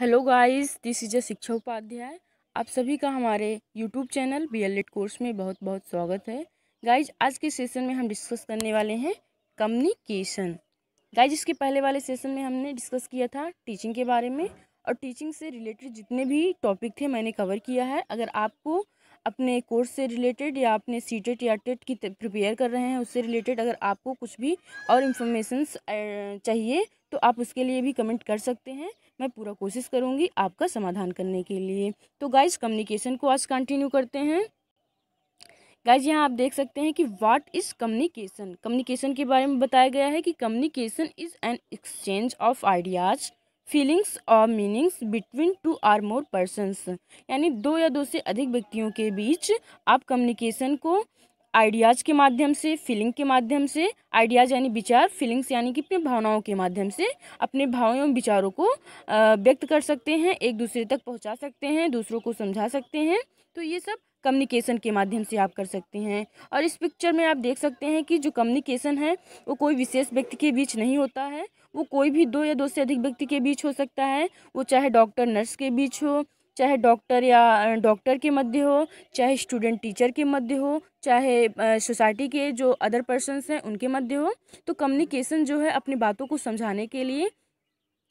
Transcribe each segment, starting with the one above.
hello guys this is a Shiksha Upadhyay आप सभी का हमारे YouTube channel B L course में बहुत बहुत स्वागत है गाइज आज के सेशन में हम डिस्कस करने वाले हैं कम्युनिकेशन गाइज इसके पहले वाले सेशन में हमने डिस्कस किया था टीचिंग के बारे में और टीचिंग से रिलेटेड जितने भी टॉपिक थे मैंने कवर किया है अगर आपको अपने कोर्स से रिलेटेड या अपने सी टेट या टेट की प्रिपेयर कर रहे हैं उससे रिलेटेड अगर आपको कुछ भी और इन्फॉर्मेशन चाहिए तो आप उसके लिए भी कमेंट कर सकते हैं मैं पूरा कोशिश करूंगी आपका समाधान करने के लिए तो गाइज कम्युनिकेशन को आज कंटिन्यू करते हैं गाइज यहाँ आप देख सकते हैं कि व्हाट इज़ कम्युनिकेशन कम्युनिकेशन के बारे में बताया गया है कि communication is an exchange of ideas feelings और meanings between two or more persons यानी दो या दो से अधिक व्यक्तियों के बीच आप कम्युनिकेशन को आइडियाज़ के माध्यम से फीलिंग के माध्यम से आइडियाज़ यानी विचार फीलिंग्स यानी कि अपने भावनाओं के माध्यम से अपने भाव एवं विचारों को व्यक्त कर सकते हैं एक दूसरे तक पहुंचा सकते हैं दूसरों को समझा सकते हैं तो ये सब कम्युनिकेशन के माध्यम से आप कर सकते हैं और इस पिक्चर में आप देख सकते हैं कि जो कम्युनिकेशन है वो कोई विशेष व्यक्ति के बीच नहीं होता है वो कोई भी दो या दो से अधिक व्यक्ति के बीच हो सकता है वो चाहे डॉक्टर नर्स के बीच हो चाहे डॉक्टर या डॉक्टर के मध्य हो चाहे स्टूडेंट टीचर के मध्य हो चाहे सोसाइटी के जो अदर पर्सनस हैं उनके मध्य हो तो कम्युनिकेशन जो है अपनी बातों को समझाने के लिए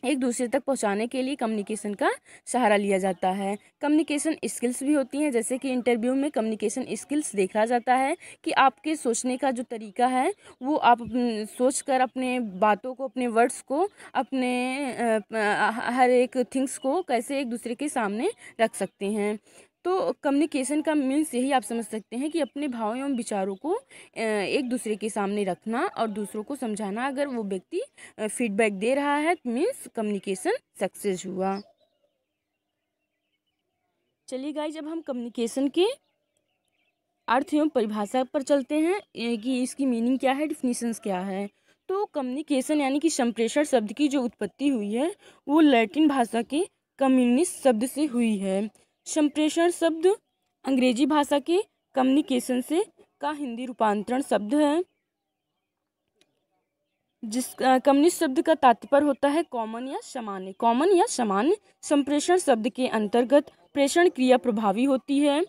एक दूसरे तक पहुंचाने के लिए कम्युनिकेशन का सहारा लिया जाता है कम्युनिकेशन स्किल्स भी होती हैं जैसे कि इंटरव्यू में कम्युनिकेशन स्किल्स देखा जाता है कि आपके सोचने का जो तरीका है वो आप सोच कर अपने बातों को अपने वर्ड्स को अपने हर एक थिंग्स को कैसे एक दूसरे के सामने रख सकते हैं तो कम्युनिकेशन का मीन्स यही आप समझ सकते हैं कि अपने भावों एवं विचारों को एक दूसरे के सामने रखना और दूसरों को समझाना अगर वो व्यक्ति फीडबैक दे रहा है तो मीन्स कम्युनिकेशन सक्सेस हुआ चलिए गाइज जब हम कम्युनिकेशन के अर्थ एवं परिभाषा पर चलते हैं कि इसकी मीनिंग क्या है डिफिनीशंस क्या है तो कम्युनिकेशन यानी कि संप्रेषण शब्द की जो उत्पत्ति हुई है वो लैटिन भाषा के कम्युनिस्ट शब्द से हुई है संप्रेषण शब्द अंग्रेजी भाषा के कम्युनिकेशन से का हिंदी रूपांतरण शब्द है जिस कम्युनिस्ट शब्द का तात्पर्य होता है कॉमन या सामान्य कॉमन या सामान्य संप्रेषण शब्द के अंतर्गत प्रेषण क्रिया प्रभावी होती है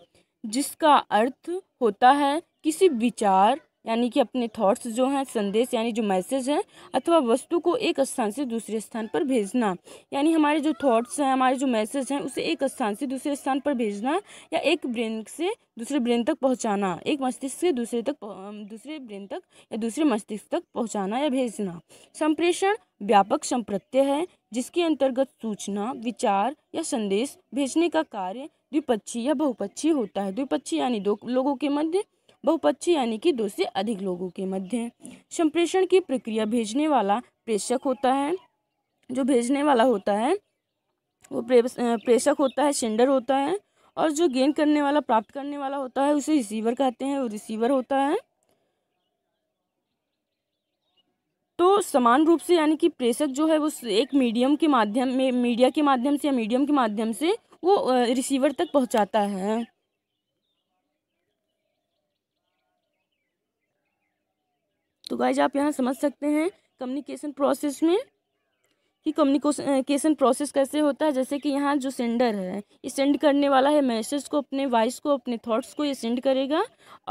जिसका अर्थ होता है किसी विचार यानी कि अपने थॉट्स जो हैं संदेश यानी जो मैसेज हैं अथवा वस्तु को एक स्थान से दूसरे स्थान पर भेजना यानी हमारे जो थॉट्स हैं हमारे जो मैसेज हैं उसे एक स्थान से दूसरे स्थान पर भेजना या एक ब्रेन से दूसरे ब्रेन तक पहुंचाना एक मस्तिष्क से दूसरे तक दूसरे ब्रेन तक या दूसरे मस्तिष्क तक पहुँचाना या भेजना संप्रेषण व्यापक संप्रत्यय है जिसके अंतर्गत सूचना विचार या संदेश भेजने का कार्य द्विपक्षीय या बहुपक्षीय होता है द्विपक्षीय यानी दो लोगों के मध्य बहुपक्षी यानी कि दो से अधिक लोगों के मध्य संप्रेषण की प्रक्रिया भेजने वाला प्रेषक होता है जो भेजने वाला होता है वो प्रेषक होता है सेंडर होता है और जो गेन करने वाला प्राप्त करने वाला होता है उसे रिसीवर कहते हैं वो रिसीवर होता है तो समान रूप से यानी कि प्रेषक जो है वो एक मीडियम के माध्यम में मीडिया के माध्यम से या मीडियम के माध्यम से वो रिसीवर तक पहुंचाता है तो गाइज आप यहाँ समझ सकते हैं कम्युनिकेशन प्रोसेस में कि कम्युनिकेशन प्रोसेस कैसे होता है जैसे कि यहाँ जो सेंडर है ये सेंड करने वाला है मैसेज को अपने वॉइस को अपने थॉट्स को ये सेंड करेगा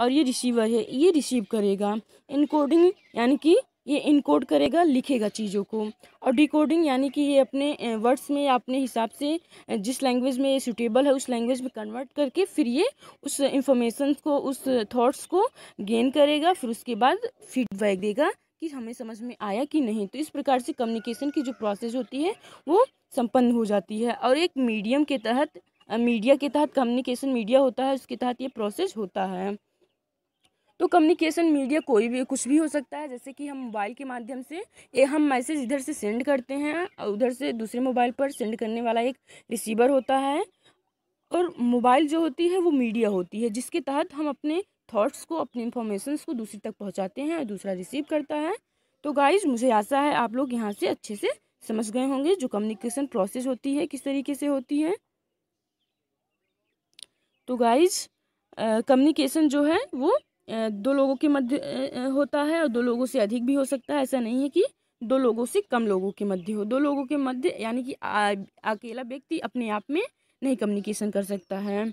और ये रिसीवर है ये रिसीव करेगा इनकोडिंग यानी कि ये इनकोड करेगा लिखेगा चीज़ों को और डिकोडिंग यानी कि ये अपने वर्ड्स में या अपने हिसाब से जिस लैंग्वेज में ये सूटेबल है उस लैंग्वेज में कन्वर्ट करके फिर ये उस इंफॉर्मेशन को उस थॉट्स को गेन करेगा फिर उसके बाद फीडबैक देगा कि हमें समझ में आया कि नहीं तो इस प्रकार से कम्युनिकेशन की जो प्रोसेस होती है वो संपन्न हो जाती है और एक मीडियम के तहत मीडिया के तहत कम्युनिकेशन मीडिया होता है उसके तहत ये प्रोसेस होता है तो कम्युनिकेशन मीडिया कोई भी कुछ भी हो सकता है जैसे कि हम मोबाइल के माध्यम से ए, हम मैसेज इधर से सेंड करते हैं और उधर से दूसरे मोबाइल पर सेंड करने वाला एक रिसीवर होता है और मोबाइल जो होती है वो मीडिया होती है जिसके तहत हम अपने थाट्स को अपनी इन्फॉर्मेशन को दूसरे तक पहुँचाते हैं और दूसरा रिसीव करता है तो गाइज मुझे आशा है आप लोग यहाँ से अच्छे से समझ गए होंगे जो कम्युनिकेशन प्रोसेस होती है किस तरीके से होती है तो गाइज कम्युनिकेशन जो है वो दो लोगों के मध्य होता है और दो लोगों से अधिक भी हो सकता है ऐसा नहीं है कि दो लोगों से कम लोगों के मध्य हो दो लोगों के मध्य यानी कि अकेला व्यक्ति अपने आप में नहीं कम्युनिकेशन कर सकता है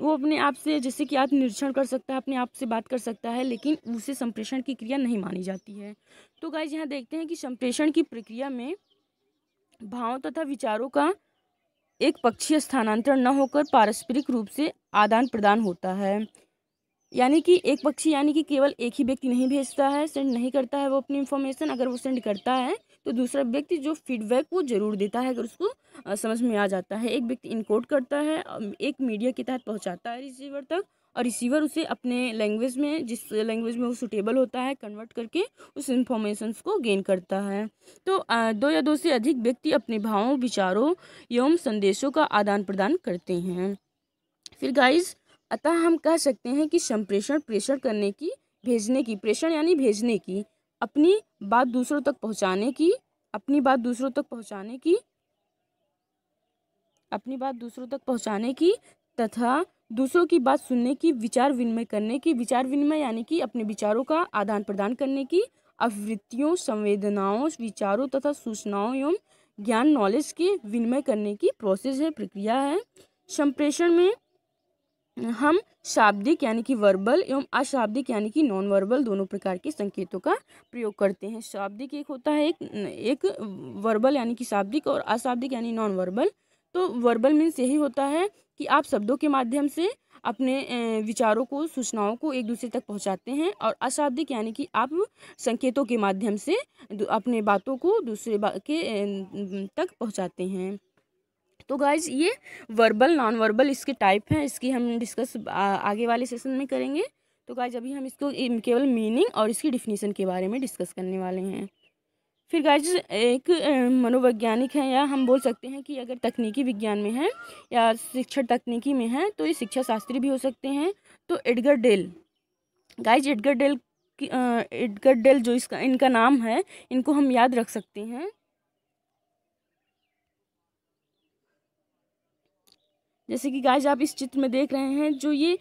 वो अपने आप से जैसे कि आत्मनिरीक्षण कर सकता है अपने आप से बात कर सकता है लेकिन उसे संप्रेषण की क्रिया नहीं मानी जाती है तो गाइज यहाँ देखते हैं कि संप्रेषण की प्रक्रिया में भावों तथा विचारों का एक पक्षीय स्थानांतरण न होकर पारस्परिक रूप से आदान प्रदान होता है यानी कि एक पक्षी यानी कि केवल एक ही व्यक्ति नहीं भेजता है सेंड नहीं करता है वो अपनी इन्फॉर्मेशन अगर वो सेंड करता है तो दूसरा व्यक्ति जो फीडबैक वो जरूर देता है अगर उसको समझ में आ जाता है एक व्यक्ति इनकोड करता है एक मीडिया के तहत पहुँचाता है रिसीवर तक और रिसीवर उसे अपने लैंग्वेज में जिस लैंग्वेज में वो सुटेबल होता है कन्वर्ट करके उस इंफॉर्मेशन को गेन करता है तो दो या दो से अधिक व्यक्ति अपने भावों विचारों एवं संदेशों का आदान प्रदान करते हैं फिर गाइज़ अतः हम कह सकते हैं कि संप्रेषण प्रेषण करने की भेजने की प्रेषण यानी भेजने की अपनी बात दूसरों तक पहुंचाने की अपनी बात दूसरों तक पहुंचाने की अपनी बात दूसरों तक पहुंचाने की तथा दूसरों की बात सुनने की विचार विनिमय करने की विचार विनिमय यानी कि अपने विचारों का आदान प्रदान करने की अवृत्तियों संवेदनाओं विचारों तथा सूचनाओं एवं ज्ञान नॉलेज के विनिमय करने की प्रोसेस है प्रक्रिया है संप्रेषण में हम शाब्दिक यानी कि वर्बल एवं अशाब्दिक यानी कि नॉन वर्बल दोनों प्रकार के संकेतों का प्रयोग करते हैं शाब्दिक एक होता है एक एक वर्बल यानी कि शाब्दिक और अशाब्दिक यानी नॉन वर्बल तो वर्बल मीन्स यही होता है कि आप शब्दों के माध्यम से अपने विचारों को सूचनाओं को एक दूसरे तक पहुंचाते हैं और अशाब्दिक यानी कि आप संकेतों के माध्यम से अपने बातों को दूसरे बा, के तक पहुंचाते हैं तो गाइज ये वर्बल नॉन वर्बल इसके टाइप हैं इसकी हम डिस्कस आगे वाले सेशन में करेंगे तो गाइज अभी हम इसको केवल मीनिंग और इसकी डिफिनीसन के बारे में डिस्कस करने वाले हैं फिर गाइज एक मनोवैज्ञानिक है या हम बोल सकते हैं कि अगर तकनीकी विज्ञान में है या शिक्षा तकनीकी में है तो ये शिक्षा शास्त्री भी हो सकते हैं तो Edgar Dale guys Edgar Dale Edgar Dale जो इसका इनका नाम है इनको हम याद रख सकते हैं जैसे कि गाइज आप इस चित्र में देख रहे हैं जो ये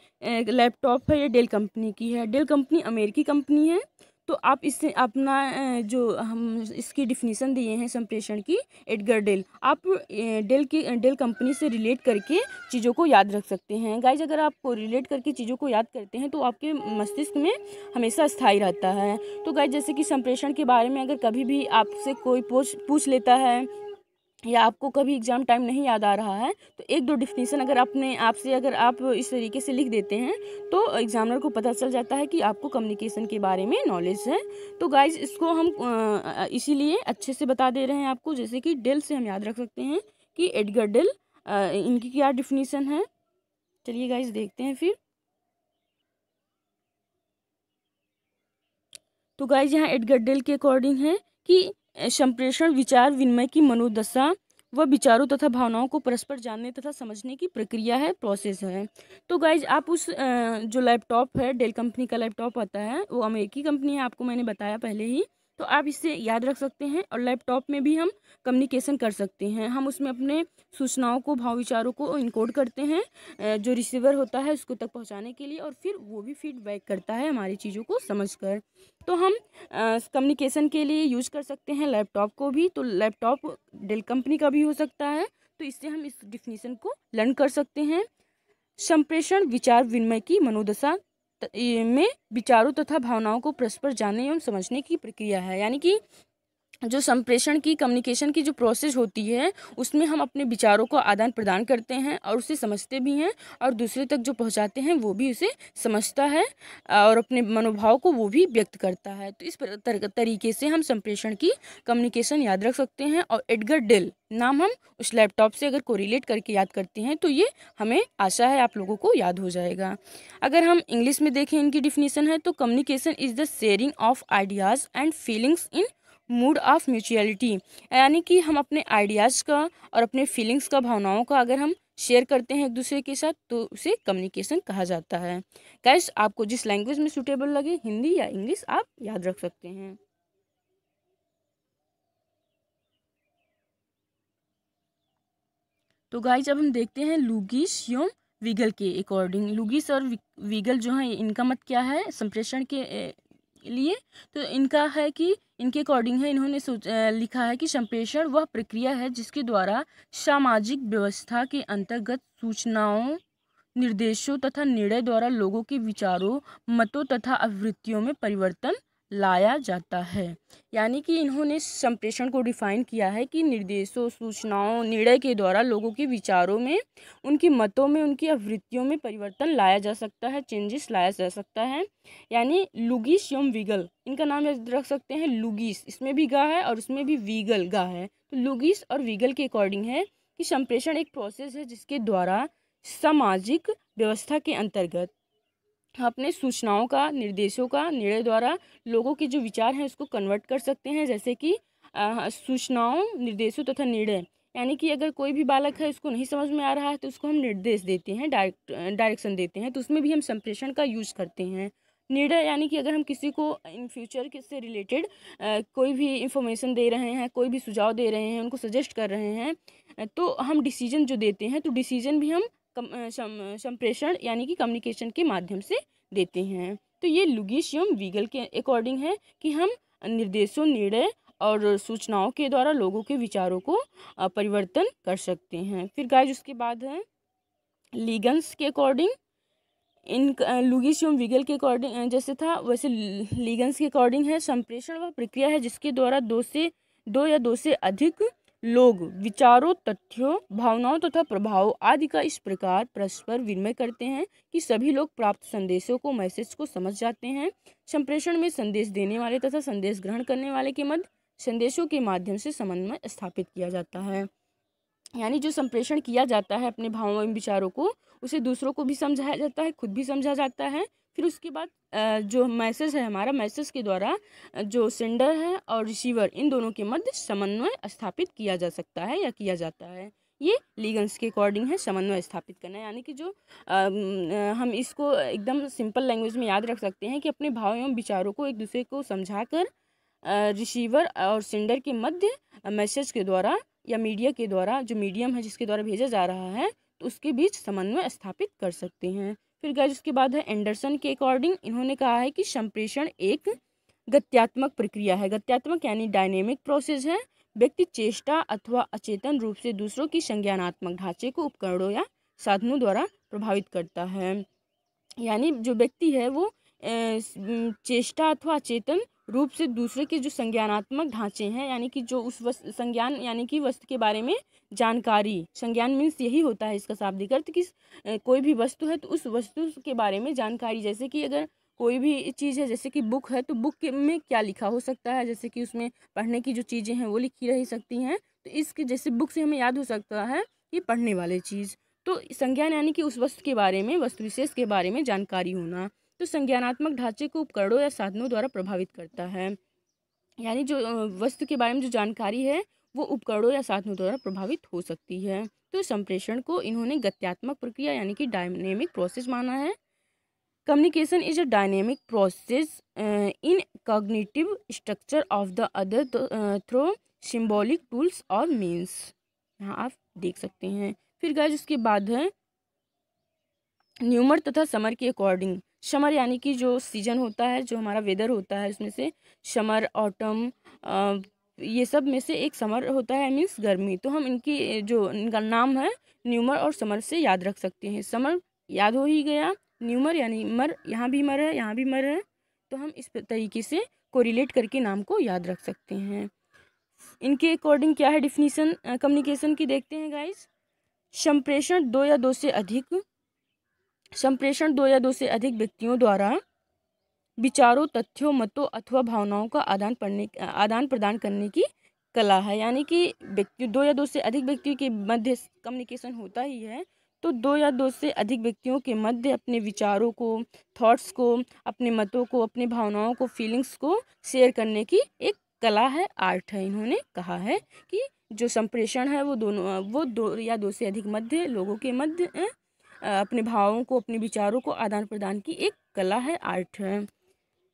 लैपटॉप है ये डेल कंपनी की है डेल कंपनी अमेरिकी कंपनी है तो आप इससे अपना जो हम इसकी डिफिनीसन दिए हैं संप्रेषण की एडगर डेल आप डेल की डेल कंपनी से रिलेट करके चीज़ों को याद रख सकते हैं गाइज अगर आप रिलेट करके चीज़ों को याद करते हैं तो आपके मस्तिष्क में हमेशा स्थायी रहता है तो गाइज जैसे कि संप्रेषण के बारे में अगर कभी भी आपसे कोई पूछ पूछ लेता है या आपको कभी एग्ज़ाम टाइम नहीं याद आ रहा है तो एक दो डिफिनीसन अगर अपने आप से अगर आप इस तरीके से लिख देते हैं तो एग्ज़ामिनर को पता चल जाता है कि आपको कम्युनिकेशन के बारे में नॉलेज है तो गाइज इसको हम इसीलिए अच्छे से बता दे रहे हैं आपको जैसे कि डेल से हम याद रख सकते हैं कि एडगर डेल इनकी क्या डिफिनीसन है चलिए गाइज देखते हैं फिर तो गाइज यहाँ एडगर डेल के अकॉर्डिंग है कि संप्रेषण विचार विनिमय की मनोदशा व विचारों तथा भावनाओं को परस्पर जानने तथा समझने की प्रक्रिया है प्रोसेस है तो गाइज आप उस जो लैपटॉप है डेल कंपनी का लैपटॉप आता है वो अमेरिकी कंपनी है आपको मैंने बताया पहले ही तो आप इसे याद रख सकते हैं और लैपटॉप में भी हम कम्युनिकेशन कर सकते हैं हम उसमें अपने सूचनाओं को भाव विचारों को इनकोड करते हैं जो रिसीवर होता है उसको तक पहुंचाने के लिए और फिर वो भी फीडबैक करता है हमारी चीज़ों को समझकर तो हम कम्युनिकेशन के लिए यूज़ कर सकते हैं लैपटॉप को भी तो लैपटॉप डेल कंपनी का भी हो सकता है तो इससे हम इस डिफिनीसन को लर्न कर सकते हैं संप्रेषण विचार विनिमय की मनोदशा में विचारों तथा भावनाओं को परस्पर जानने एवं समझने की प्रक्रिया है यानी कि जो संप्रेषण की कम्युनिकेशन की जो प्रोसेस होती है उसमें हम अपने विचारों को आदान प्रदान करते हैं और उसे समझते भी हैं और दूसरे तक जो पहुंचाते हैं वो भी उसे समझता है और अपने मनोभाव को वो भी व्यक्त करता है तो इस तरीके से हम संप्रेषण की कम्युनिकेशन याद रख सकते हैं और एडगर डेल नाम हम उस लैपटॉप से अगर कोरिलेट करके याद करते हैं तो ये हमें आशा है आप लोगों को याद हो जाएगा अगर हम इंग्लिश में देखें इनकी डिफिनीसन है तो communication is the sharing of ideas and feelings in mood of mutuality यानी कि हम अपने आइडियाज़ का और अपने फीलिंग्स का भावनाओं का अगर हम शेयर करते हैं एक दूसरे के साथ तो उसे कम्युनिकेशन कहा जाता है कैश आपको जिस लैंग्वेज में सूटेबल लगे हिंदी या इंग्लिश आप याद रख सकते हैं तो गाइज अब हम देखते हैं लुगिस योम विगल के अकॉर्डिंग लुगिस और विगल जो है इनका मत क्या है संप्रेषण के लिए तो इनका है कि इनके अकॉर्डिंग है इन्होंने लिखा है कि संप्रेषण वह प्रक्रिया है जिसके द्वारा सामाजिक व्यवस्था के अंतर्गत सूचनाओं निर्देशों तथा निर्णय द्वारा लोगों के विचारों मतों तथा आवृत्तियों में परिवर्तन लाया जाता है यानी कि इन्होंने संप्रेषण को डिफाइन किया है कि निर्देशों सूचनाओं निर्णय के द्वारा लोगों के विचारों में उनकी मतों में उनकी आवृत्तियों में परिवर्तन लाया जा सकता है चेंजेस लाया जा सकता है यानी लुगिस एवं विगल इनका नाम रख सकते हैं लुगिस इसमें भी गा है और उसमें भी वीगल गा है तो लुगिस और वीगल के अकॉर्डिंग है कि संप्रेषण एक प्रोसेस है जिसके द्वारा सामाजिक व्यवस्था के अंतर्गत अपने सूचनाओं का निर्देशों का निर्णय द्वारा लोगों के जो विचार हैं उसको कन्वर्ट कर सकते हैं जैसे कि सूचनाओं निर्देशों तथा निर्णय यानी कि अगर कोई भी बालक है उसको नहीं समझ में आ रहा है तो उसको हम निर्देश देते हैं डायरेक्ट डायरेक्शन देते हैं तो उसमें भी हम संप्रेषण का यूज़ करते हैं निर्णय यानी कि अगर हम किसी को इन फ्यूचर से रिलेटेड कोई भी इंफॉर्मेशन दे रहे हैं कोई भी सुझाव दे रहे हैं उनको सजेस्ट कर रहे हैं तो हम डिसीजन जो देते हैं तो डिसीजन भी हम संप्रेषण यानी कि कम्युनिकेशन के माध्यम से देते हैं तो ये लुगिश एवं वीगल के अकॉर्डिंग है कि हम निर्देशों निर्णय और सूचनाओं के द्वारा लोगों के विचारों को परिवर्तन कर सकते हैं फिर गाइज उसके बाद है लीगन्स के अकॉर्डिंग इन लुगिस एवं विगल के अकॉर्डिंग जैसे था वैसे लीगन्स के अकॉर्डिंग है संप्रेषण वह प्रक्रिया है जिसके द्वारा दो से दो या दो से अधिक लोग विचारों तथ्यों भावनाओं तथा प्रभाव आदि का इस प्रकार परस्पर विनिमय करते हैं कि सभी लोग प्राप्त संदेशों को मैसेज को समझ जाते हैं संप्रेषण में संदेश देने वाले तथा संदेश ग्रहण करने वाले के मध्य संदेशों के माध्यम से समन्वय स्थापित किया जाता है यानी जो संप्रेषण किया जाता है अपने भावों एवं विचारों को उसे दूसरों को भी समझाया जाता है खुद भी समझा जाता है फिर उसके बाद जो मैसेज है हमारा मैसेज के द्वारा जो सेंडर है और रिसीवर इन दोनों के मध्य समन्वय स्थापित किया जा सकता है या किया जाता है ये लीगन्स के अकॉर्डिंग है समन्वय स्थापित करना यानी कि जो आ, हम इसको एकदम सिंपल लैंग्वेज में याद रख सकते हैं कि अपने भाव एवं विचारों को एक दूसरे को समझा कर रिसीवर और सेंडर के मध्य मैसेज के द्वारा या मीडिया के द्वारा जो मीडियम है जिसके द्वारा भेजा जा रहा है तो उसके बीच समन्वय स्थापित कर सकते हैं फिर गैज उसके बाद है एंडरसन के अकॉर्डिंग इन्होंने कहा है कि संप्रेषण एक गत्यात्मक प्रक्रिया है गत्यात्मक यानी डायनेमिक प्रोसेस है व्यक्ति चेष्टा अथवा अचेतन रूप से दूसरों की संज्ञानात्मक ढांचे को उपकरणों या साधनों द्वारा प्रभावित करता है यानी जो व्यक्ति है वो चेष्टा अथवा अचेतन रूप से दूसरे के जो संज्ञानात्मक ढांचे हैं यानी कि जो उस वस्त संज्ञान यानी कि वस्तु के बारे में जानकारी संज्ञान मीन्स यही होता है इसका शाब्दिक अर्थ कि कोई भी वस्तु है तो उस वस्तु के बारे में जानकारी जैसे कि अगर कोई भी चीज़ है जैसे कि बुक है तो बुक में क्या लिखा हो सकता है जैसे कि उसमें पढ़ने की जो चीज़ें हैं वो लिखी रह सकती हैं तो इसके जैसे बुक से हमें याद हो सकता है कि पढ़ने वाले चीज़ तो संज्ञान यानी कि उस वस्तु के बारे में वस्तु विशेष के बारे में जानकारी होना तो संज्ञानात्मक ढांचे को उपकरणों या साधनों द्वारा प्रभावित करता है यानी जो वस्तु के बारे में जो जानकारी है वो उपकरणों या साधनों द्वारा प्रभावित हो सकती है तो संप्रेषण को इन्होंने गत्यात्मक प्रक्रिया यानी कि डायनेमिक प्रोसेस माना है communication is a dynamic process in cognitive structure of the other through symbolic tools और मीन्स यहाँ आप देख सकते हैं फिर गैज उसके बाद है न्यूमर तथा समर के अकॉर्डिंग समर यानी कि जो सीजन होता है जो हमारा वेदर होता है उसमें से समर ऑटम ये सब में से एक समर होता है मीन्स गर्मी तो हम इनकी जो इनका नाम है न्यूमर और समर से याद रख सकते हैं समर याद हो ही गया न्यूमर यानी मर यहाँ भी मर है यहाँ भी मर है तो हम इस तरीके से कोरिलेट करके नाम को याद रख सकते हैं इनके अकॉर्डिंग क्या है डिफिनीसन कम्युनिकेशन की देखते हैं गाइस संप्रेषण दो या दो से अधिक संप्रेषण दो या दो से अधिक व्यक्तियों द्वारा विचारों तथ्यों मतों अथवा भावनाओं का आदान पढ़ने आदान प्रदान करने की कला है यानी कि व्यक्ति दो या दो से अधिक व्यक्तियों के मध्य कम्युनिकेशन होता ही है तो दो या दो से अधिक व्यक्तियों के मध्य अपने विचारों को थॉट्स को अपने मतों को अपनी भावनाओं को फीलिंग्स को शेयर करने की एक कला है आर्ट है इन्होंने कहा है कि जो संप्रेषण है वो दोनों वो दो या दो से अधिक मध्य लोगों के मध्य अपने भावों को अपने विचारों को आदान प्रदान की एक कला है आर्ट है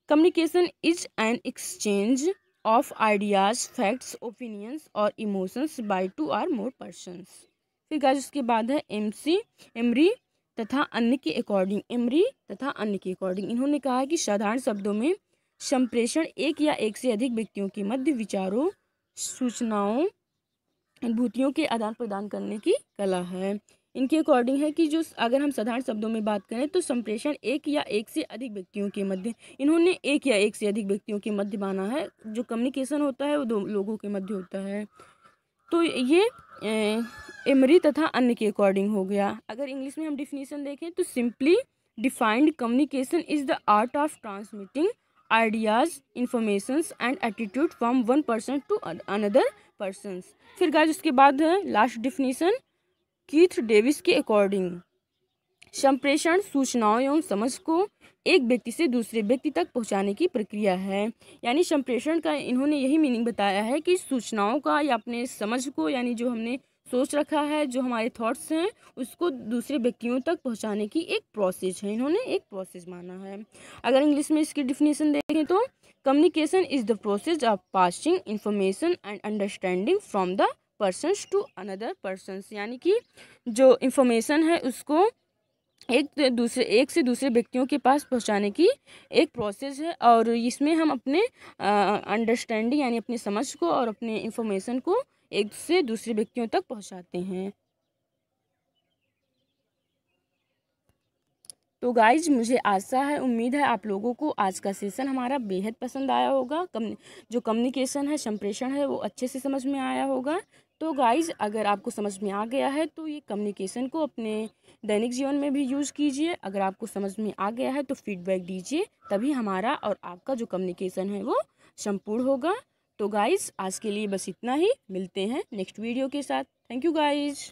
communication is an exchange of ideas facts opinions और emotions by two or more persons फिर गाज उसके बाद है एम सी एमरी तथा अन्य के अकॉर्डिंग एमरी तथा अन्य के अकॉर्डिंग इन्होंने कहा है कि साधारण शब्दों में संप्रेषण एक या एक से अधिक व्यक्तियों के मध्य विचारों सूचनाओं अनुभूतियों के आदान प्रदान करने की कला है इनके अकॉर्डिंग है कि जो अगर हम साधारण शब्दों में बात करें तो संप्रेषण एक या एक से अधिक व्यक्तियों के मध्य इन्होंने एक या एक से अधिक व्यक्तियों के मध्य माना है जो कम्युनिकेशन होता है वो दो लोगों के मध्य होता है तो ये एमरी तथा अन्य के अकॉर्डिंग हो गया अगर इंग्लिश में हम डिफिनीसन देखें तो simply defined communication is the art of transmitting ideas informations and attitude from one person to another persons फिर गाज उसके बाद लास्ट डिफिनीसन कीथ डेविस के अकॉर्डिंग संप्रेषण सूचनाओं एवं समझ को एक व्यक्ति से दूसरे व्यक्ति तक पहुंचाने की प्रक्रिया है यानी संप्रेषण का इन्होंने यही मीनिंग बताया है कि सूचनाओं का या अपने समझ को यानी जो हमने सोच रखा है जो हमारे थॉट्स हैं उसको दूसरे व्यक्तियों तक पहुंचाने की एक प्रोसेस है इन्होंने एक प्रोसेस माना है अगर इंग्लिश में इसकी डिफिनेशन देखें तो communication is the process of passing information and understanding from the persons to another persons यानी कि जो इंफॉर्मेशन है उसको एक दूसरे एक से दूसरे व्यक्तियों के पास पहुंचाने की एक प्रोसेस है और इसमें हम अपने अंडरस्टैंडिंग यानी अपनी समझ को और अपने इंफॉर्मेशन को एक से दूसरे व्यक्तियों तक पहुंचाते हैं तो गाइज मुझे आशा है उम्मीद है आप लोगों को आज का सेशन हमारा बेहद पसंद आया होगा कम जो कम्युनिकेशन है संप्रेषण है वो अच्छे से समझ में आया होगा तो गाइज़ अगर आपको समझ में आ गया है तो ये कम्युनिकेशन को अपने दैनिक जीवन में भी यूज़ कीजिए अगर आपको समझ में आ गया है तो फीडबैक दीजिए तभी हमारा और आपका जो कम्युनिकेशन है वो संपूर्ण होगा तो गाइज़ आज के लिए बस इतना ही मिलते हैं नेक्स्ट वीडियो के साथ थैंक यू गाइज़